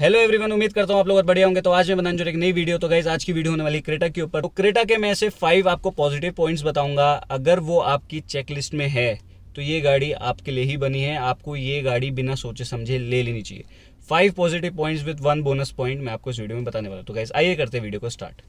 hello everyone उम्मीद करता हूँ आप लोग बहुत बढ़िया होंगे तो आज मैं बनाने जो एक नई वीडियो तो गाइज आज की वीडियो होने वाली क्रेटा के ऊपर तो क्रेटा के मैं से फाइव आपको पॉजिटिव पॉइंट्स बताऊंगा अगर वो आपकी चेकलिस्ट में है तो ये गाड़ी आपके लिए ही बनी है आपको ये गाड़ी बिना सोचे समझे ले लेनी चाहिए five positive points with one bonus point मैं आपको इस वीडियो में बताने वाला हूँ तो गाइज आइए करते वीडियो को स्टार्ट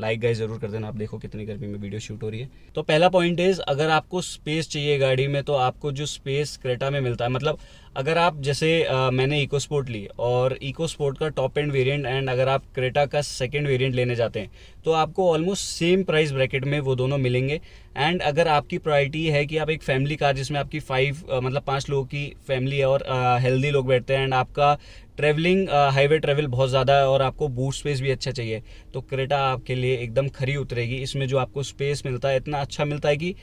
लाइक गाइस जरूर कर देना आप देखो कितनी गर्मी में वीडियो शूट हो रही है तो पहला पॉइंट इज अगर आपको स्पेस चाहिए गाड़ी में तो आपको जो स्पेस क्रेटा में मिलता है मतलब अगर आप जैसे आ, मैंने इको स्पोर्ट ली और इको स्पोर्ट का टॉप एंड वेरिएंट एंड अगर आप क्रेटा का सेकंड वेरिएंट लेने जाते हैं तो आपको ऑलमोस्ट सेम प्राइस ब्रैकेट में वो दोनों मिलेंगे एंड अगर आपकी प्रायोरिटी है कि आप एक फैमिली कार जिसमें आपकी फाइव मतलब पाँच लोगों की फैमिली है और हेल्दी लोग बैठते हैं एंड आपका ट्रैवलिंग हाईवे ट्रैवल बहुत ज़्यादा है और आपको बूट स्पेस भी अच्छा चाहिए तो क्रेटा आपके लिए एकदम खरी उतरेगी इसमें जो आपको स्पेस मिलता है इतना अच्छा मिलता है कि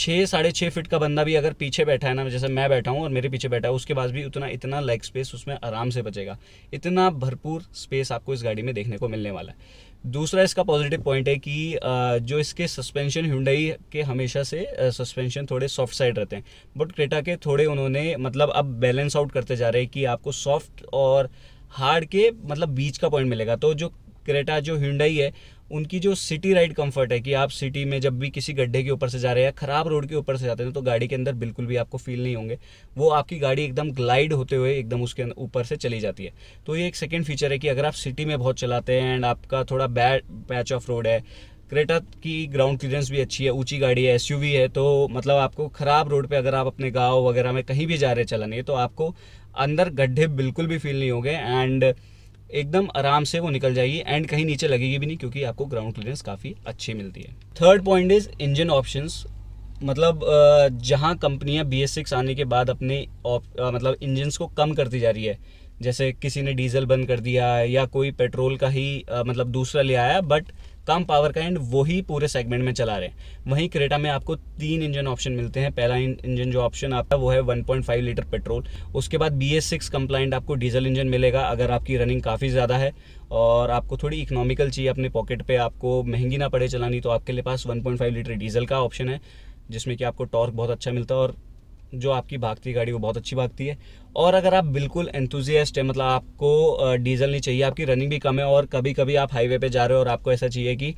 छः साढ़े छः फिट का बंदा भी अगर पीछे बैठा है ना जैसे मैं बैठा हूँ और मेरे पीछे बैठा है उसके पास भी उतना इतना लेग स्पेस उसमें आराम से बचेगा इतना भरपूर स्पेस आपको इस गाड़ी में देखने को मिलने वाला है दूसरा इसका पॉजिटिव पॉइंट है कि जो इसके सस्पेंशन हुडई के हमेशा से सस्पेंशन थोड़े सॉफ्ट साइड रहते हैं बट क्रेटा के थोड़े उन्होंने मतलब अब बैलेंस आउट करते जा रहे हैं कि आपको सॉफ्ट और हार्ड के मतलब बीच का पॉइंट मिलेगा तो जो क्रेटा जो हिंडई है उनकी जो सिटी राइड कंफर्ट है कि आप सिटी में जब भी किसी गड्ढे के ऊपर से जा रहे हैं ख़राब रोड के ऊपर से जाते हैं तो गाड़ी के अंदर बिल्कुल भी आपको फील नहीं होंगे वो आपकी गाड़ी एकदम ग्लाइड होते हुए एकदम उसके ऊपर से चली जाती है तो ये एक सेकेंड फीचर है कि अगर आप सिटी में बहुत चलाते हैं एंड आपका थोड़ा बैड पैच ऑफ रोड है क्रेटा की ग्राउंड क्लियरेंस भी अच्छी है ऊंची गाड़ी है एसयूवी है तो मतलब आपको ख़राब रोड पे अगर आप अपने गांव वगैरह में कहीं भी जा रहे चलाने तो आपको अंदर गड्ढे बिल्कुल भी फील नहीं होंगे एंड एकदम आराम से वो निकल जाएगी एंड कहीं नीचे लगेगी भी नहीं क्योंकि आपको ग्राउंड क्लियरेंस काफ़ी अच्छी मिलती है third point is engine option मतलब जहाँ कंपनियाँ बी एस सिक्स आने के बाद अपने मतलब इंजन्स को कम करती जा रही है जैसे किसी ने डीजल बंद कर दिया या कोई पेट्रोल का ही मतलब दूसरा ले आया बट कम पावर का एंड वही पूरे सेगमेंट में चला रहे हैं वहीं क्रेटा में आपको तीन इंजन ऑप्शन मिलते हैं पहला इंजन जो ऑप्शन आपका वो है 1.5 लीटर पेट्रोल उसके बाद बी एस सिक्स कंप्लाइंट आपको डीजल इंजन मिलेगा अगर आपकी रनिंग काफ़ी ज़्यादा है और आपको थोड़ी इकोनॉमिकल चाहिए अपने पॉकेट पे आपको महंगी ना पड़े चलानी तो आपके लिए पास 1.5 लीटर डीजल का ऑप्शन है जिसमें कि आपको टॉर्क बहुत अच्छा मिलता है और जो आपकी भागती गाड़ी वो बहुत अच्छी भागती है और अगर आप बिल्कुल एंथुजियास्ट है मतलब आपको डीजल नहीं चाहिए आपकी रनिंग भी कम है और कभी कभी आप हाईवे पे जा रहे हो और आपको ऐसा चाहिए कि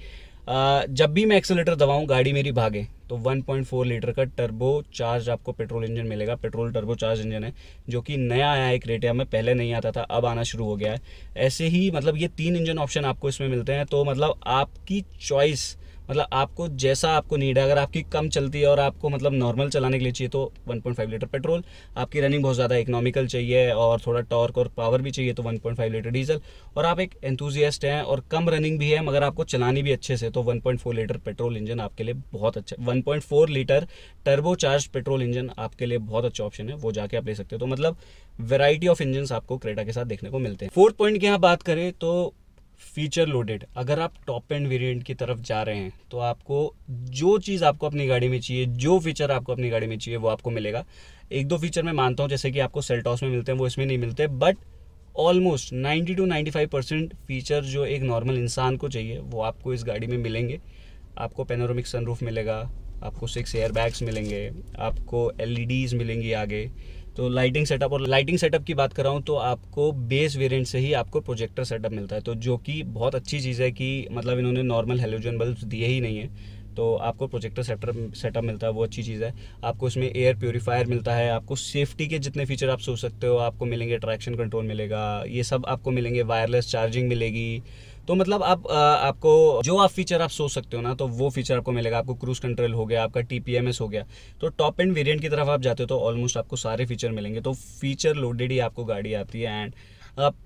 जब भी मैं एक्सेलेटर दबाऊँ गाड़ी मेरी भागे तो 1.4 लीटर का टर्बो चार्ज आपको पेट्रोल इंजन मिलेगा पेट्रोल टर्बो चार्ज इंजन है जो कि नया आया है क्रेटिया में पहले नहीं आता था अब आना शुरू हो गया है ऐसे ही मतलब ये तीन इंजन ऑप्शन आपको इसमें मिलते हैं तो मतलब आपकी चॉइस मतलब आपको जैसा आपको नीड है अगर आपकी कम चलती है और आपको मतलब नॉर्मल चलाने के लिए चाहिए तो 1.5 लीटर पेट्रोल आपकी रनिंग बहुत ज़्यादा इकोनॉमिकल चाहिए और थोड़ा टॉर्क और पावर भी चाहिए तो 1.5 लीटर डीजल और आप एक एंथुजियास्ट हैं और कम रनिंग भी है मगर आपको चलानी भी अच्छे से तो वन लीटर पेट्रोल इंजन आपके लिए बहुत अच्छा one litre turbo charge petrol engine आपके लिए बहुत अच्छा ऑप्शन है वो जाके आप ले सकते हो तो मतलब वेराइटी ऑफ इंजन आपको क्रेटा के साथ देखने को मिलते हैं फोर्थ पॉइंट की यहाँ बात करें तो फीचर लोडेड अगर आप टॉप एंड वेरिएंट की तरफ जा रहे हैं तो आपको जो चीज़ आपको अपनी गाड़ी में चाहिए जो फीचर आपको अपनी गाड़ी में चाहिए वो आपको मिलेगा एक दो फीचर मैं मानता हूँ जैसे कि आपको सेल्टॉस में मिलते हैं वो इसमें नहीं मिलते but almost 90 to 95 percent feature जो एक नॉर्मल इंसान को चाहिए वो आपको इस गाड़ी में मिलेंगे आपको पेनोरमिक सनरूफ मिलेगा आपको सिक्स एयर बैग्स मिलेंगे आपको एल e मिलेंगी आगे तो लाइटिंग सेटअप और लाइटिंग सेटअप की बात कर रहा हूँ तो आपको बेस वेरिएंट से ही आपको प्रोजेक्टर सेटअप मिलता है तो जो कि बहुत अच्छी चीज़ है कि मतलब इन्होंने नॉर्मल हेलोजन बल्ब दिए ही नहीं है तो आपको प्रोजेक्टर सेटअप सेटअप मिलता है वो अच्छी चीज़ है आपको इसमें एयर प्योरीफायर मिलता है आपको सेफ्टी के जितने फीचर आप सोच सकते हो आपको मिलेंगे ट्रैक्शन कंट्रोल मिलेगा ये सब आपको मिलेंगे वायरलेस चार्जिंग मिलेगी तो मतलब आप आपको जो आप फीचर आप सोच सकते हो ना तो वो फीचर आपको मिलेगा आपको क्रूज कंट्रोल हो गया आपका टी हो गया तो टॉप एंड वेरियंट की तरफ आप जाते हो तो ऑलमोस्ट आपको सारे फीचर मिलेंगे तो फीचर लोडेड ही आपको गाड़ी आती है एंड आप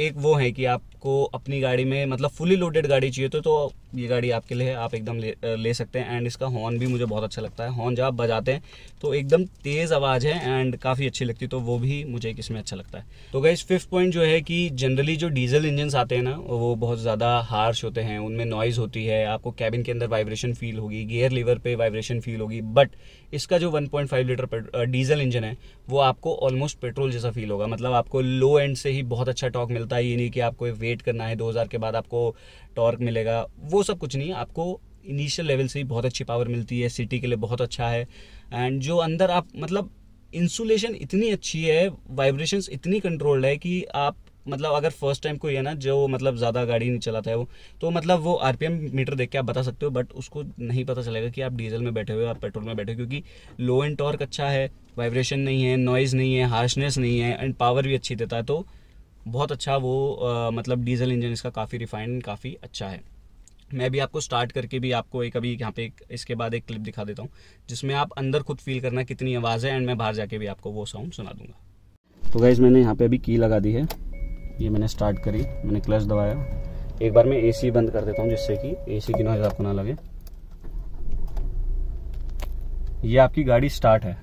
एक वो है कि आपको अपनी गाड़ी में मतलब फुली लोडेड गाड़ी चाहिए तो तो ये गाड़ी आपके लिए आप एकदम ले, ले सकते हैं एंड इसका हॉर्न भी मुझे बहुत अच्छा लगता है हॉर्न जब आप बजाते हैं तो एकदम तेज़ आवाज़ है एंड काफ़ी अच्छी लगती है तो वो भी मुझे एक इसमें अच्छा लगता है तो गई फिफ्थ पॉइंट जो है कि जनरली जो डीजल इंजन्स आते हैं ना वो बहुत ज़्यादा हार्श होते हैं उनमें नॉइज़ होती है आपको कैबिन के अंदर वाइब्रेशन फील होगी गेयर लीवर पर वाइब्रेशन फील होगी बट इसका जो वन लीटर डीजल इंजन है वो आपको ऑलमोस्ट पेट्रोल जैसा फील होगा मतलब आपको लो एंड से ही बहुत अच्छा टॉक मिलता बोलता ही ये नहीं कि आपको वेट करना है दो के बाद आपको टॉर्क मिलेगा वो सब कुछ नहीं आपको इनिशियल लेवल से ही बहुत अच्छी पावर मिलती है सिटी के लिए बहुत अच्छा है एंड जो अंदर आप मतलब इंसुलेशन इतनी अच्छी है वाइब्रेशंस इतनी कंट्रोल्ड है कि आप मतलब अगर फर्स्ट टाइम कोई है ना जो मतलब ज़्यादा गाड़ी नहीं चलाता है वो तो मतलब वो आरपीएम मीटर देख के आप बता सकते हो बट उसको नहीं पता चलेगा कि आप डीजल में बैठे हो आप पेट्रोल में बैठे हो क्योंकि लो एंड टॉर्क अच्छा है वाइब्रेशन नहीं है नॉइज़ नहीं है हार्शनेस नहीं है एंड पावर भी अच्छी देता है तो बहुत अच्छा वो आ, मतलब डीजल इंजन इसका काफ़ी रिफाइंड काफ़ी अच्छा है मैं भी आपको स्टार्ट करके भी आपको एक अभी यहाँ पे एक, इसके बाद एक क्लिप दिखा देता हूँ जिसमें आप अंदर खुद फील करना कितनी आवाज़ है एंड मैं बाहर जाके भी आपको वो साउंड सुना दूंगा तो गाइज मैंने यहाँ पे अभी की लगा दी है ये मैंने स्टार्ट करी मैंने क्लच दबाया एक बार मैं एसी बंद कर देता हूँ जिससे कि एसी की नॉइज आपको ना लगे ये आपकी गाड़ी स्टार्ट है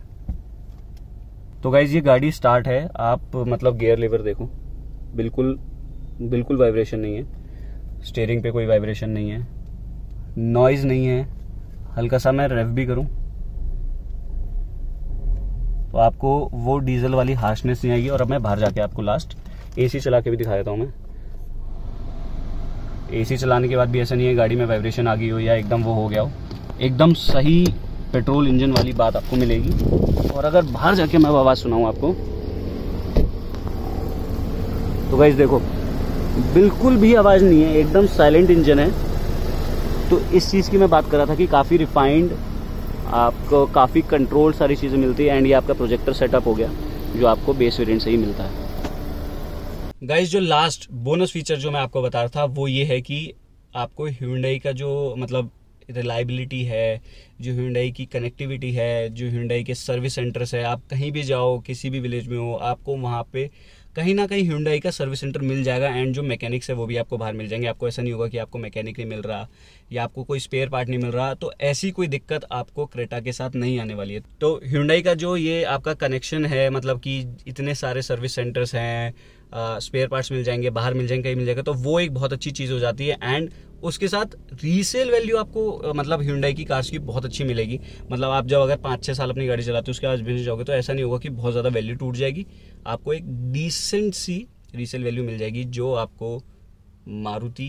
तो गाइज ये गाड़ी स्टार्ट है आप मतलब गेयर लेवर देखो बिल्कुल बिल्कुल वाइब्रेशन नहीं है स्टेयरिंग पे कोई वाइब्रेशन नहीं है नॉइज नहीं है हल्का सा मैं रेफ भी करूँ तो आपको वो डीजल वाली हार्शनेस नहीं आएगी और अब मैं बाहर जाके आपको लास्ट एसी चला के भी दिखा देता हूँ मैं एसी चलाने के बाद भी ऐसा नहीं है गाड़ी में वाइब्रेशन आ गई हो या एकदम वो हो गया हो एकदम सही पेट्रोल इंजन वाली बात आपको मिलेगी और अगर बाहर जाके मैं आवाज़ सुनाऊँ आपको तो गाइज देखो बिल्कुल भी आवाज़ नहीं है एकदम साइलेंट इंजन है तो इस चीज़ की मैं बात कर रहा था कि काफ़ी रिफाइंड आपको काफ़ी कंट्रोल सारी चीज़ें मिलती है एंड ये आपका प्रोजेक्टर सेटअप हो गया जो आपको बेस वेरियंट से ही मिलता है गाइज जो लास्ट बोनस फीचर जो मैं आपको बता रहा था वो ये है कि आपको ह्यूंडई का जो मतलब रिलायबिलिटी है जो ह्यूंडई की कनेक्टिविटी है जो ह्यूंडई के सर्विस सेंटर्स है आप कहीं भी जाओ किसी भी विलेज में हो आपको वहाँ पे कहीं ना कहीं ह्यूंडाई का सर्विस सेंटर मिल जाएगा एंड जो मैकेनिक्स है वो भी आपको बाहर मिल जाएंगे आपको ऐसा नहीं होगा कि आपको मैकेनिक नहीं मिल रहा या आपको कोई स्पेयर पार्ट नहीं मिल रहा तो ऐसी कोई दिक्कत आपको क्रेटा के साथ नहीं आने वाली है तो ह्यूंडाई का जो ये आपका कनेक्शन है मतलब कि इतने सारे सर्विस सेंटर्स हैं स्पेयर पार्ट्स मिल जाएंगे बाहर मिल जाएंगे कहीं मिल जाएगा तो वो एक बहुत अच्छी चीज़ हो जाती है एंड उसके साथ रीसेल वैल्यू आपको मतलब हिंडाई की कार्स की बहुत अच्छी मिलेगी मतलब आप जब अगर पाँच छः साल अपनी गाड़ी चलाते हो उसके बाद बिजनेस जाओगे तो ऐसा नहीं होगा कि बहुत ज़्यादा वैल्यू टूट जाएगी आपको एक डिसेंट सी रीसेल वैल्यू मिल जाएगी जो आपको मारुति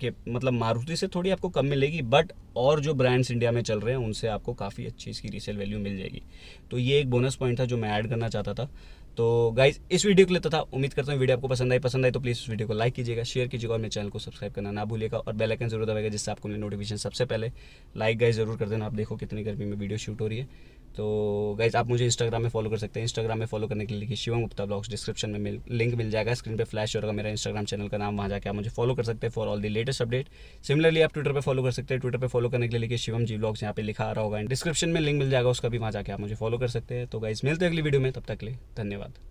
के मतलब मारुति से थोड़ी आपको कम मिलेगी बट और जो ब्रांड्स इंडिया में चल रहे हैं उनसे आपको काफ़ी अच्छी इसकी रीसेल वैल्यू मिल जाएगी तो ये एक बोनस पॉइंट था जो मैं ऐड करना चाहता था तो गाइज इस वीडियो के लिए तो था उम्मीद करता हूँ वीडियो आपको पसंद आई पसंद आई तो प्लीज़ इस वीडियो को लाइक कीजिएगा शेयर कीजिएगा और मेरे चैनल को सब्सक्राइब करना ना भूलिएगा और बेल आइकन जरूर दबाएगा जिससे आपको मेरी नोटिफिकेशन सबसे पहले लाइक गाइज जरूर कर देना आप देखो कितनी गर्मी में वीडियो शूट हो रही है तो गाइज आप मुझे इंस्टाग्राम में फॉलो कर सकते हैं इंस्टाग्राम में फॉलो करने के लिए शिवम गुप्ता ब्लॉग्स डिस्क्रिप्शन में मिल, लिंक मिल जाएगा स्क्रीन पे फ्लैश होगा मेरा इंस्टाग्राम चैनल का नाम वहाँ जाकर आप मुझे फॉलो कर सकते हैं for all the latest update similarly आप ट्विटर पर फॉलो कर सकते हैं ट्विटर पर फॉलो करने के लिए शिवम जी ब्लॉग्स यहाँ पे लिखा आ रहा होगा डिस्क्रिप्शन में लिंक मिल जाएगा उसका भी वहाँ जाकर आप मुझे फॉलो कर सकते हैं तो गाइज मिलते हैं अगली वीडियो में तब तक लिए धन्यवाद